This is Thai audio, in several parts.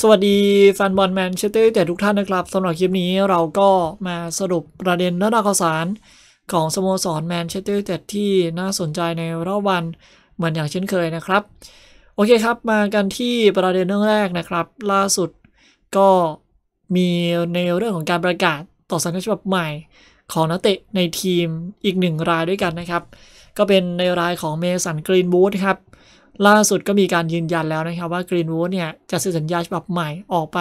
สวัสดีแฟนบอลแมนเชสเตอร์เตดทุกท่านนะครับสำหรับคลิปนี้เราก็มาสรุปประเด็นระดัข่าวสารของสโมสรแมนเชสเตอร์เตดที่น่าสนใจในรอบวันเหมือนอย่างเช่นเคยนะครับ โอเคครับมากันที่ประเด็นเรื่องแรกนะครับ ล่าสุดก็มีในเรื่องของการประกาศต่อสัญญาฉบับใหม่ของนักเตะในทีมอีกหนึ่งรายด้วยกันนะครับ ก็เป็นในรายของเมสันกรีนบูธครับล่าสุดก็มีการยืนยันแล้วนะครับ ว่ากรีนวูดเนี่ยจะเซ็นสัญญาฉบับใหม่ออกไป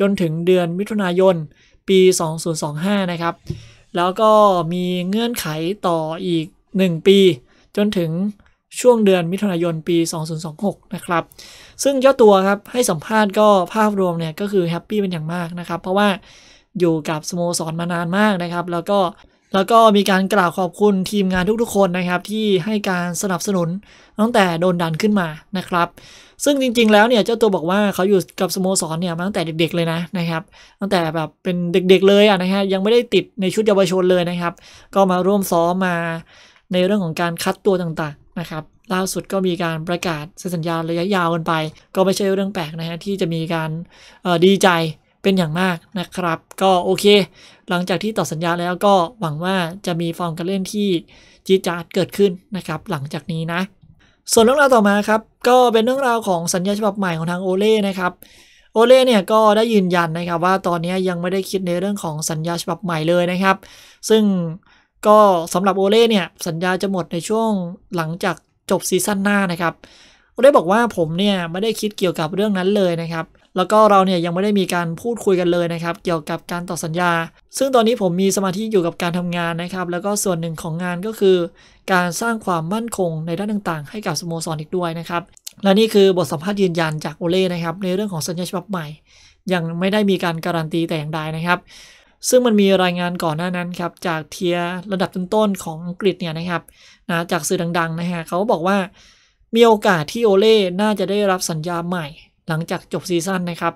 จนถึงเดือนมิถุนายนปี 2025 นะครับแล้วก็มีเงื่อนไขต่ออีก 1 ปี จนถึงช่วงเดือนมิถุนายนปี 2026 นะครับ ซึ่งเจ้าตัวครับให้สัมภาษณ์ก็ภาพรวมเนี่ยก็คือแฮปปี้เป็นอย่างมากนะครับ เพราะว่าอยู่กับสโมสรมานานมากนะครับ แล้วก็แล้วก็มีการกล่าวขอบคุณทีมงานทุกๆ คนนะครับที่ให้การสนับสนุนตั้งแต่โดนดันขึ้นมานะครับ ซึ่งจริง ๆแล้วเนี่ยเจ้าตัวบอกว่าเขาอยู่กับสโมสรเนี่ยมาตั้งแต่เด็กๆเลยนะนะครับ ตั้งแต่แบบเป็นเด็กๆ เลยอ่ะนะฮะยังไม่ได้ติดในชุดเยาวชนเลยนะครับ ก็มาร่วมซ้อมมาในเรื่องของการคัดตัวต่างๆนะครับล่าสุดก็มีการประกาศสัญญาระยะยาวกันไป ก็ไม่ใช่เรื่องแปลกนะฮะที่จะมีการดีใจเป็นอย่างมากนะครับ ก็โอเค หลังจากที่ต่อสัญญาแล้วก็หวังว่าจะมีฟอร์มการเล่นที่จีจาดเกิดขึ้นนะครับหลังจากนี้นะ ส่วนเรื่องราวต่อมาครับก็เป็นเรื่องราวของสัญญาฉบับใหม่ของทางโอเล่นะครับโอเล่เนี่ยก็ได้ยืนยันนะครับ ว่าตอนนี้ยังไม่ได้คิดในเรื่องของสัญญาฉบับใหม่เลยนะครับ ซึ่งก็สำหรับโอเล่เนี่ยสัญญาจะหมดในช่วงหลังจากจบซีซั่นหน้านะครับโอเล่บอกว่าผมเนี่ยไม่ได้คิดเกี่ยวกับเรื่องนั้นเลยนะครับแล้วก็เราเนี่ยยังไม่ได้มีการพูดคุยกันเลยนะครับ เกี่ยวกับการต่อสัญญา ซึ่งตอนนี้ผมมีสมาธิอยู่กับการทำงานนะครับ แล้วก็ส่วนหนึ่งของงานก็คือ การสร้างความมั่นคงในด้านต่าง ๆ ให้กับสโมสรออีกด้วยนะครับ และนี่คือบทสัมภาษณ์ยืนยันจากโอเล่นะครับในเรื่องของสัญญาฉบับใหม่ ยังไม่ได้มีการการันตีแต่อย่างใดนะครับ ซึ่งมันมีรายงานก่อนหน้านั้นครับจากเทียระดับต้นๆของอังกฤษเนี่ยนะครับนะจากสื่อดังๆนะฮะเขาบอกว่ามีโอกาสที่โอเล่น่าจะได้รับสัญญาใหม่หลังจากจบซีซั่นนะครับ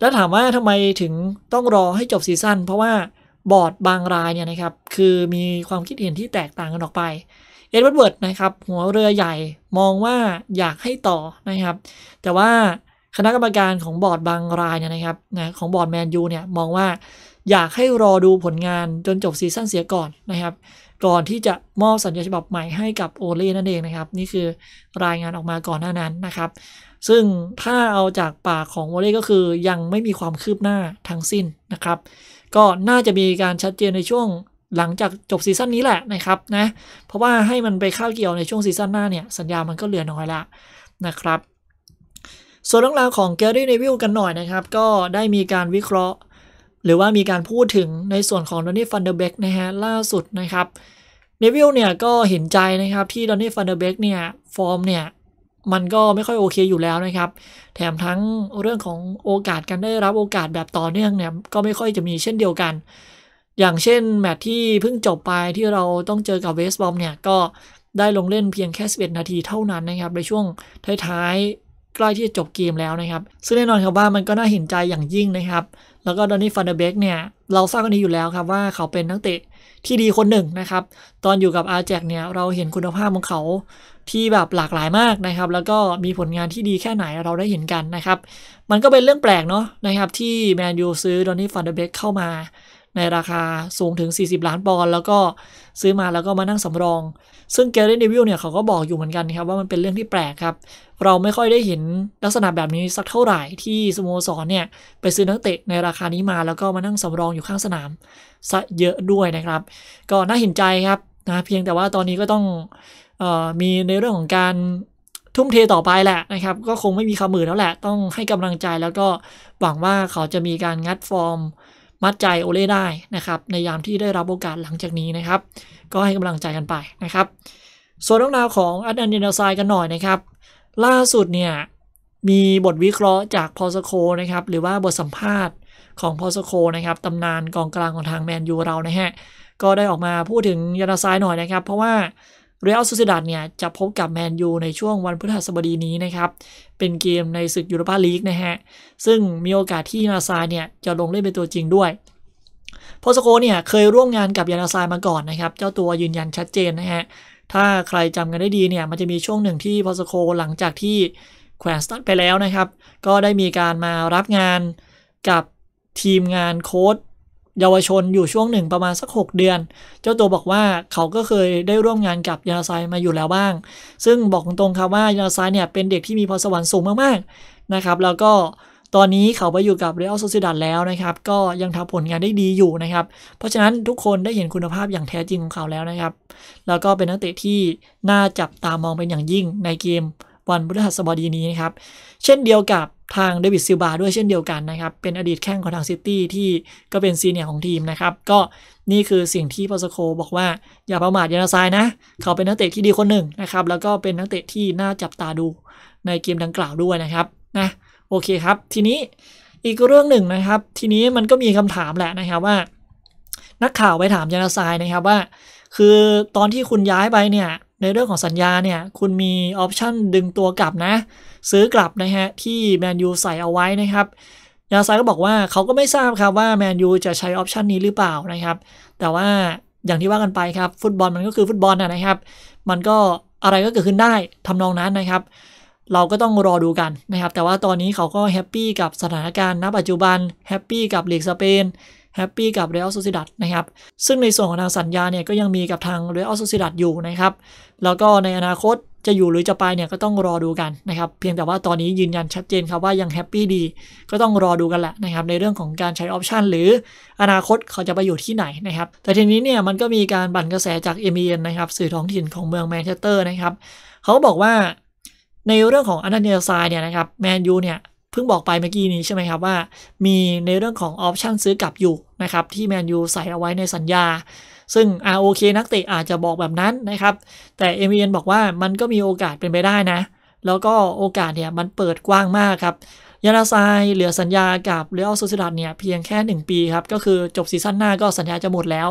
แล้วถามว่าทำไมถึงต้องรอให้จบซีซั่นเพราะว่าบอร์ดบางรายเนี่ยนะครับ คือมีความคิดเห็นที่แตกต่างกันออกไป เอ็ดเวิร์ดนะครับหัวเรือใหญ่มองว่าอยากให้ต่อนะครับ แต่ว่าคณะกรรมการของบอร์ดบางรายเนี่ยนะครับนะของบอร์ดแมนยูเนี่ยมองว่าอยากให้รอดูผลงานจนจบซีซั่นเสียก่อนนะครับก่อนที่จะมอบสัญญาฉบับใหม่ให้กับโอเล่นั่นเองนะครับ นี่คือรายงานออกมาก่อนหน้านั้นนะครับ ซึ่งถ้าเอาจากปากของโอเล่ก็คือยังไม่มีความคืบหน้าทั้งสิ้นนะครับ ก็น่าจะมีการชัดเจนในช่วงหลังจากจบซีซั่นนี้แหละนะครับนะเพราะว่าให้มันไปเข้าเกี่ยวในช่วงซีซั่นหน้าเนี่ยสัญญามันก็เหลือน้อยละนะครับ ส่วนเรื่องราวของแกรี่เนวิลกันหน่อยนะครับ ก็ได้มีการวิเคราะห์หรือว่ามีการพูดถึงในส่วนของดอนนี่ฟันเดอร์เบกนะฮะล่าสุดนะครับเนวิลเนี่ยก็เห็นใจนะครับที่ดอนนี่ฟันเดอร์เบกเนี่ยฟอร์มเนี่ยมันก็ไม่ค่อยโอเคอยู่แล้วนะครับ แถมทั้งเรื่องของโอกาสการได้รับโอกาสแบบต่อเนื่องเนี่ยก็ไม่ค่อยจะมีเช่นเดียวกัน อย่างเช่นแมตที่เพิ่งจบไปที่เราต้องเจอกับเวสบอมเนี่ยก็ได้ลงเล่นเพียงแค่ส็ดนาทีเท่านั้นนะครับ ในช่วงท้ายใกล้ที่จะจบเกมแล้วนะครับ ซึ่งแน่นอนครับว่ามันก็น่าเห็นใจอย่างยิ่งนะครับ แล้วก็ดอนนี่ฟันเดเบกเนี่ย เราทราบกันดีอยู่แล้วครับว่าเขาเป็นนักเตะที่ดีคนหนึ่งนะครับ ตอนอยู่กับอาแจกเนี่ยเราเห็นคุณภาพของเขาที่แบบหลากหลายมากนะครับ แล้วก็มีผลงานที่ดีแค่ไหนเราได้เห็นกันนะครับ มันก็เป็นเรื่องแปลกเนาะนะครับ ที่แมนยูซื้อดอนนี่ฟันเดเบกเข้ามาในราคาสูงถึง 40 ล้านปอนด์แล้วก็ซื้อมาแล้วก็มานั่งสำรอง ซึ่งเกเรนเดวิลเนี่ยเขาก็บอกอยู่เหมือนกันครับว่ามันเป็นเรื่องที่แปลกครับ เราไม่ค่อยได้เห็นลักษณะแบบนี้สักเท่าไหร่ที่สโมสรเนี่ยไปซื้อนักเตะในราคานี้มาแล้วก็มานั่งสำรองอยู่ข้างสนามซะเยอะด้วยนะครับ ก็น่าเห็นใจครับนะเพียงแต่ว่าตอนนี้ก็ต้องออมีในเรื่องของการทุ่มเทต่อไปแหละนะครับก็คงไม่มีคำมือแล้วแหละต้องให้กำลังใจแล้วก็หวังว่าเขาจะมีการงัดฟอร์มมัดใจโอเล่ได้นะครับในยามที่ได้รับโอกาสหลังจากนี้นะครับ ก็ให้กำลังใจกันไปนะครับส่วนเรื่องราวของอัดนันเดนซายกันหน่อยนะครับ ล่าสุดเนี่ยมีบทวิเคราะห์จากพอสโคนะครับหรือว่าบทสัมภาษณ์ของพอสโคนะครับตำนานกองกลางของทางแมนยูเรานะฮะก็ได้ออกมาพูดถึงยานาซายหน่อยนะครับ เพราะว่าเรอัลซูเซดัดเนี่ยจะพบกับแมนยูในช่วงวันพฤหัสบดีนี้นะครับ เป็นเกมในศึกยูโรปาลีกนะฮะ ซึ่งมีโอกาสที่ยานาซายเนี่ยจะลงเล่นเป็นตัวจริงด้วยโพสโกเนี่ยเคยร่วมงานกับยานาซายมาก่อนนะครับ เจ้าตัวยืนยันชัดเจนนะฮะ ถ้าใครจำกันได้ดีเนี่ยมันจะมีช่วงหนึ่งที่โพสโกหลังจากที่แขวนสตันไปแล้วนะครับก็ได้มีการมารับงานกับทีมงานโค้ดเยาวชนอยู่ช่วงหนึ่งประมาณสัก6เดือน เจ้าตัวบอกว่าเขาก็เคยได้ร่วมงานกับยาไซมาอยู่แล้วบ้าง ซึ่งบอกตรงๆครับว่ายาไซเนี่ยเป็นเด็กที่มีพรสวรรค์สูงมากๆ นะครับ แล้วก็ตอนนี้เขาไปอยู่กับ เรอัลโซซิดัตแล้วนะครับ ก็ยังทำผลงานได้ดีอยู่นะครับ เพราะฉะนั้นทุกคนได้เห็นคุณภาพอย่างแท้จริงของเขาแล้วนะครับ แล้วก็เป็นนักเตะที่น่าจับตามองเป็นอย่างยิ่งในเกมวันพฤหัสบดีนี้นะครับเช่นเดียวกับทางเดวิดซิลบาด้วยเช่นเดียวกันนะครับ เป็นอดีตแข้งของทางซิตี้ที่ก็เป็นซีเนียร์ของทีมนะครับก็นี่คือสิ่งที่ปอสโคบอกว่าอย่าประมาทยานาซายนะเขาเป็นนักเตะที่ดีคนหนึ่งนะครับแล้วก็เป็นนักเตะที่น่าจับตาดูในเกมดังกล่าวด้วยนะครับนะโอเคครับ ทีนี้อีกเรื่องหนึ่งนะครับ ทีนี้มันก็มีคำถามแหละนะครับว่า นักข่าวไปถามยานาซายนะครับว่า คือตอนที่คุณย้ายไปเนี่ยในเรื่องของสัญญาเนี่ยคุณมีออปชันดึงตัวกลับนะ ซื้อกลับนะฮะที่แมนยูใส่เอาไว้นะครับ ยาซายก็บอกว่าเขาก็ไม่ทราบครับ ว่าแมนยูจะใช้ออปชันนี้หรือเปล่านะครับ แต่ว่าอย่างที่ว่ากันไปครับฟุตบอลมันก็คือฟุตบอลนะครับมันก็อะไรก็เกิดขึ้นได้ทำนองนั้นนะครับ เราก็ต้องรอดูกันนะครับ แต่ว่าตอนนี้เขาก็แฮปปี้กับสถานการณ์ณปัจจุบันแฮปปี้กับลีกสเปนแฮปปี้กับเรอัลโซซิดัตนะครับซึ่งในส่วนของทางสัญญาเนี่ยก็ยังมีกับทางเรอัลโซซิดัตอยู่นะครับแล้วก็ในอนาคตจะอยู่หรือจะไปเนี่ยก็ต้องรอดูกันนะครับเพียงแต่ว่าตอนนี้ยืนยันชัดเจนครับว่ายังแฮปปี้ดีก็ต้องรอดูกันแหละนะครับในเรื่องของการใช้ออปชันหรืออนาคตเขาจะไปอยู่ที่ไหนนะครับแต่ทีนี้เนี่ยมันก็มีการบั่นกระแสจากเอมเ n นนะครับสื่อท้องถิ่นของเมืองแมนเชสเตอร์นะครับเขาบอกว่า ในเรื่องของอันเดอร์ไซด์เนี่ยนะครับแมนยูเนี่ยเพิ่งบอกไปเมื่อกี้นี้ใช่ไหมครับว่า มีในเรื่องของออปชันซื้อกลับอยู่นะครับ ที่แมนยูใส่เอาไว้ในสัญญา ซึ่งอ่าโอเคนักเตะอาจจะบอกแบบนั้นนะครับ แต่เอ็มเอ็นบอกว่ามันก็มีโอกาสเป็นไปได้นะ แล้วก็โอกาสเนี่ยมันเปิดกว้างมากครับยานาซายเหลือสัญญากับเรอัลโซซิดัดเนี่ยเพียงแค่ 1 ปีครับ ก็คือจบซีซั่นหน้าก็สัญญาจะหมดแล้ว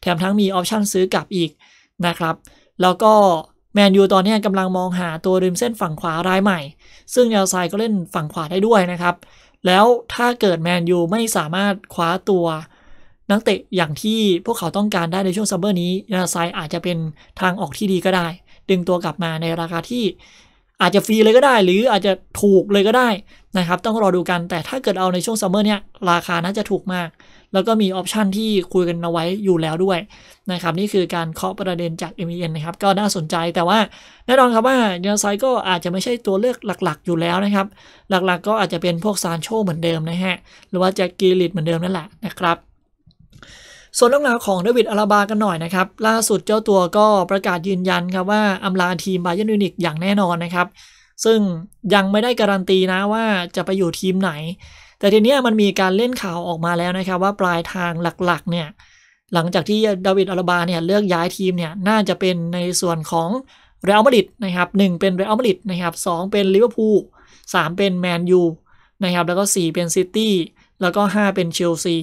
แถมทั้งมีออปชันซื้อกลับอีกนะครับแล้วก็แมนยูตอนนี้กำลังมองหาตัวริมเส้นฝั่งขวารายใหม่ ซึ่งเอวไซก็เล่นฝั่งขวาได้ด้วยนะครับ แล้วถ้าเกิดแมนยูไม่สามารถคว้าตัว นักเตะอย่างที่พวกเขาต้องการได้ในช่วงซัมเมอร์นี้เอวไซอาจจะเป็นทางออกที่ดีก็ได้ ดึงตัวกลับมาในราคาที่อาจจะฟรีเลยก็ได้หรืออาจจะถูกเลยก็ได้นะครับ ต้องรอดูกันแต่ถ้าเกิดเอาในช่วงซัมเมอร์เนี่ยราคาน่าจะถูกมาก แล้วก็มีออปชันที่คุยกันเอาไว้อยู่แล้วด้วยนะครับนี่คือการเคาะประเด็นจาก MEN นะครับก็น่าสนใจแต่ว่าแน่นอนครับว่าเนลไซก็อาจจะไม่ใช่ตัวเลือกหลักๆอยู่แล้วนะครับ หลักๆก็อาจจะเป็นพวกซานโชเหมือนเดิมนะฮะ หรือว่าจะกีลิตเหมือนเดิมนั่นแหละนะครับส่วนเรื่องราวของเดวิดอาราบา กันหน่อยนะครับ ล่าสุดเจ้าตัวก็ประกาศยืนยันครับว่าอำลาทีมบาเยนูนิกอย่างแน่นอนนะครับ ซึ่งยังไม่ได้การันตีนะว่าจะไปอยู่ทีมไหน แต่ทีนี้มันมีการเล่นข่าวออกมาแล้วนะครับว่าปลายทางหลักๆเนี่ย หลังจากที่เดวิดอาราบา เนี่ยเลือกย้ายทีม เนี่ย น่าจะเป็นในส่วนของเรอัลมาดริดนะครับหเป็นเรอัลมาดริดนะครับสเป็นลิเวอร์พูลสเป็นแมนยูนะครับ แล้วก็ 4 เป็นซิตี้ แล้วก็ 5 เป็นเชลซี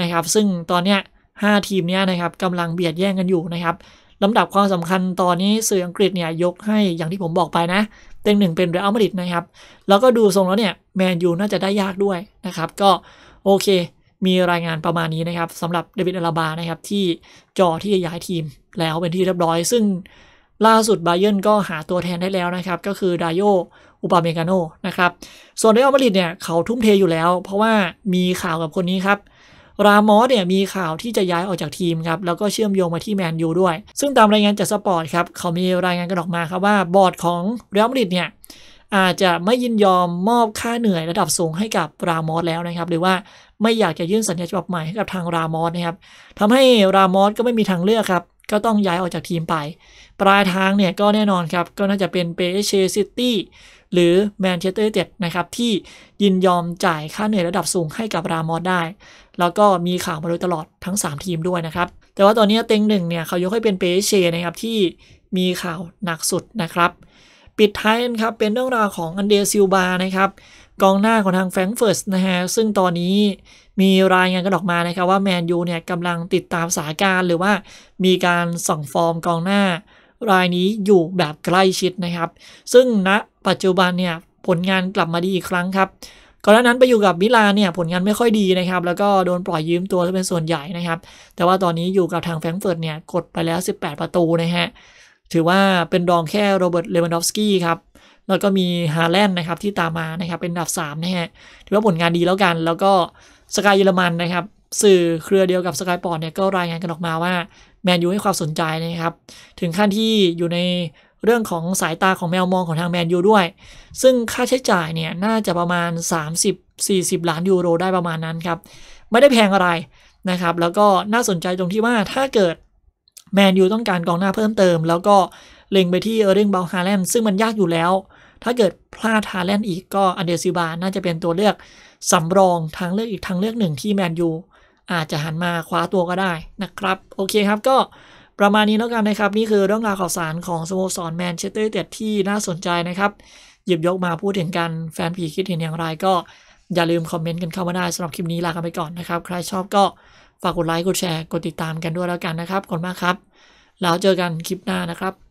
นะครับ ซึ่งตอนเนี้ย5ทีมนี้นะครับกำลังเบียดแย่งกันอยู่นะครับลำดับความสำคัญตอนนี้ สื่ออังกฤษเนี่ยยกให้อย่างที่ผมบอกไปนะ เต็งหนึ่งเป็นเรอัลมาดริดนะครับแล้วก็ดูทรงแล้วเนี่ยแมนยูน่าจะได้ยากด้วยนะครับก็โอเคมีรายงานประมาณนี้นะครับสำหรับเดวิด อลาบา นะครับที่จอที่จะย้ายทีมแล้วเป็นที่เรียบร้อยซึ่งล่าสุดไบเยนก็หาตัวแทนได้แล้วนะครับก็คือดายโยอุปาเมกาโนนะครับส่วนเรอัลมาดริดเนี่ยเขาทุ่มเทอยู่แล้ว เพราะว่ามีข่าวกับคนนี้ครับรามอสเนี่ยมีข่าวที่จะย้ายออกจากทีมครับ แล้วก็เชื่อมโยงมาที่แมนยูด้วย ซึ่งตามรายงานจากสปอร์ตครับเขามีรายงานกันออกมาครับว่าบอร์ดของเรอัลมาดริดเนี่ยอาจจะไม่ยินยอมมอบค่าเหนื่อยระดับสูงให้กับรามอสแล้วนะครับ หรือว่าไม่อยากจะยื่นสัญญาฉบับใหม่ให้กับทางรามอสนะครับทำให้รามอสก็ไม่มีทางเลือกครับ ก็ต้องย้ายออกจากทีมไป ปลายทางเนี่ยก็แน่นอนครับก็น่าจะเป็นเปเชซิตี้หรือแมนเชสเตอร์เจ็ดนะครับ ที่ยินยอมจ่ายค่าเหนื่อยระดับสูงให้กับรามอสได้ แล้วก็มีข่าวมาโดยตลอดทั้ง 3 ทีมด้วยนะครับ แต่ว่าตอนนี้เต็งหนึ่งเนี่ย เขายกให้เป็นเปเชนะครับ ที่มีข่าวหนักสุดนะครับ ปิดท้ายครับ เป็นเรื่องราวของอันเดซิลบานะครับกองหน้าของทางแฟรงเฟิร์สนะฮะ ซึ่งตอนนี้มีรายงานกันออกมานะครับว่าแมนยูเนี่ยกำลังติดตามสาการหรือว่ามีการส่องฟอร์มกองหน้ารายนี้อยู่แบบใกล้ชิดนะครับ ซึ่งณนะปัจจุบันเนี่ยผลงานกลับมาดีอีกครั้งครับก่อนหน้านั้นไปอยู่กับมิลานเนี่ย ผลงานไม่ค่อยดีนะครับแล้วก็โดนปล่อยยืมตัวเป็นส่วนใหญ่นะครับ แต่ว่าตอนนี้อยู่กับทางแฟรงก์เฟิร์ตเนี่ยกดไปแล้ว 18 ประตูนะฮะถือว่าเป็นรองแค่โรเบิร์ตเลวันดอฟสกี้ครับแล้วก็มีฮาแลนด์นะครับที่ตามมานะครับเป็นันดับ3นะฮะถือว่าผลงานดีแล้วกัน แล้วก็สกายเยอรมันนะครับสื่อเครือเดียวกับสกายปอร์ตเนี่ยก็รายงานกันออกมาว่าแมนยูให้ความสนใจนะครับถึงขั้นที่อยู่ในเรื่องของสายตาของแมวมองของทางแมนยูด้วย ซึ่งค่าใช้จ่ายเนี่ยน่าจะประมาณ 30-40 ล้านยูโรได้ประมาณนั้นครับ ไม่ได้แพงอะไรนะครับ แล้วก็น่าสนใจตรงที่ว่าถ้าเกิดแมนยูต้องการกองหน้าเพิ่มเติม แล้วก็เล็งไปที่เออร์ลิงเบลฮาแลนด์ซึ่งมันยากอยู่แล้ว ถ้าเกิดพลาดฮาแลนด์อีกก็อันเดซิบาน่าจะเป็นตัวเลือก สำรองทางเลือกอีกทางเลือกหนึ่งที่แมนยูอาจจะหันมาคว้าตัวก็ได้นะครับ โอเคครับก็ประมาณนี้แล้วกันนะครับนี่คือเรื่องราวข่าวสารของสโมสรแมนเชสเตอร์เต็ดที่น่าสนใจนะครับ หยิบยกมาพูดถึงกัน แฟนผีคิดเห็นอย่างไรก็อย่าลืมคอมเมนต์กันเข้ามาได้สำหรับคลิปนี้ลากันไปก่อนนะครับ ใครชอบก็ฝากกดไลค์กดแชร์ กดติดตามกันด้วยแล้วกันนะครับขอบคุณมากครับแล้วเจอกันคลิปหน้านะครับ